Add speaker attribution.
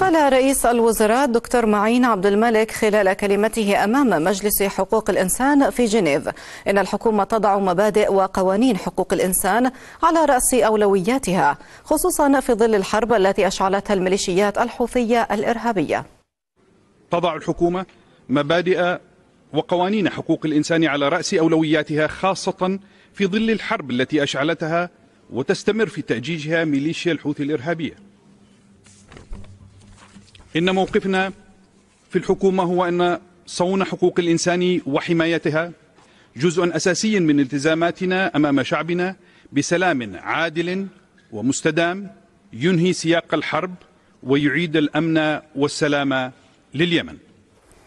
Speaker 1: قال رئيس الوزراء الدكتور معين عبد الملك خلال كلمته امام مجلس حقوق الانسان في جنيف ان الحكومه تضع مبادئ وقوانين حقوق الانسان على راس اولوياتها خصوصا في ظل الحرب التي اشعلتها الميليشيات الحوثيه الارهابيه.
Speaker 2: تضع الحكومه مبادئ وقوانين حقوق الانسان على راس اولوياتها خاصه في ظل الحرب التي اشعلتها وتستمر في تاجيجها ميليشيا الحوثي الارهابيه. إن موقفنا في الحكومة هو أن صون حقوق الإنسان وحمايتها جزء أساسي من التزاماتنا أمام شعبنا بسلام عادل ومستدام ينهي سياق الحرب ويعيد الأمن والسلام لليمن